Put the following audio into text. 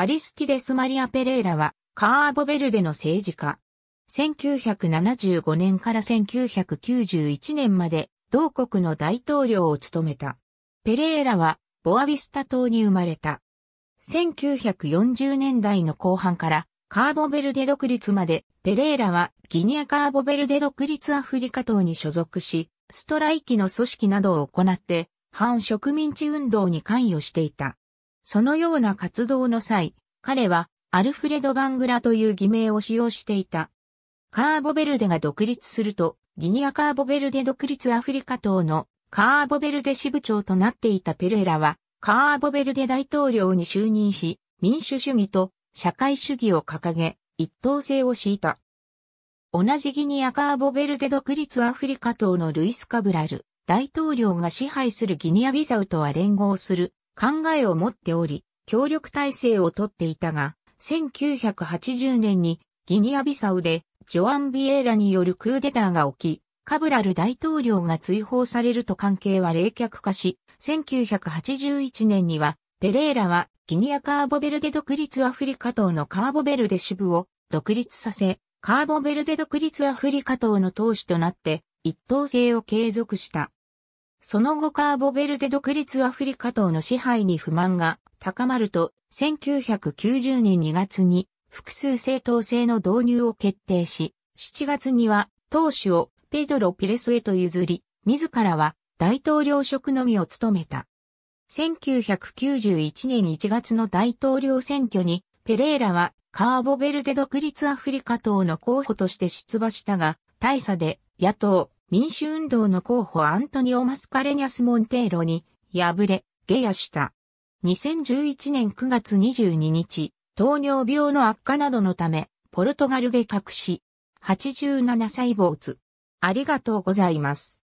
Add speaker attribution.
Speaker 1: アリスティデス・マリア・ペレイラは、カーボベルデの政治家。1975年から1991年まで、同国の大統領を務めた。ペレイラは、ボアビスタ島に生まれた。1940年代の後半から、カーボベルデ独立まで、ペレイラはギニアカーボベルデ独立アフリカ島に所属し、ストライキの組織などを行って、反植民地運動に関与していた。そのような活動の際、彼はアルフレド・バングラという偽名を使用していた。カーボベルデが独立すると、ギニアカーボベルデ独立アフリカ党のカーボベルデ支部長となっていたペレラは、カーボベルデ大統領に就任し、民主主義と社会主義を掲げ、一党制を敷いた。同じギニアカーボベルデ独立アフリカ党のルイス・カブラル大統領が支配するギニアビザウとは連合する考えを持っており、協力体制をとっていたが、1980年にギニアビサウでジョアン・ビエーラによるクーデターが起き、カブラル大統領が追放されると関係は冷却化し、1981年にはペレーラはギニアカーボベルデ独立アフリカ党のカーボベルデ支部を独立させ、カーボベルデ独立アフリカ党の党首となって一党制を継続した。その後カーボベルデ独立アフリカ島の支配に不満が高まると、1990年2月に複数政党制の導入を決定し、7月には党首をペドロ・ピレスへと譲り、自らは大統領職のみを務めた。1991年1月の大統領選挙に、ペレーラはカーボベルデ独立アフリカ党の候補として出馬したが、大差で野党民主運動の候補アントニオ・マスカレニャス・モンテーロに敗れ、下野した。2011年9月22日、糖尿病の悪化などのため、ポルトガルで隠し、87歳没。ありがとうございます。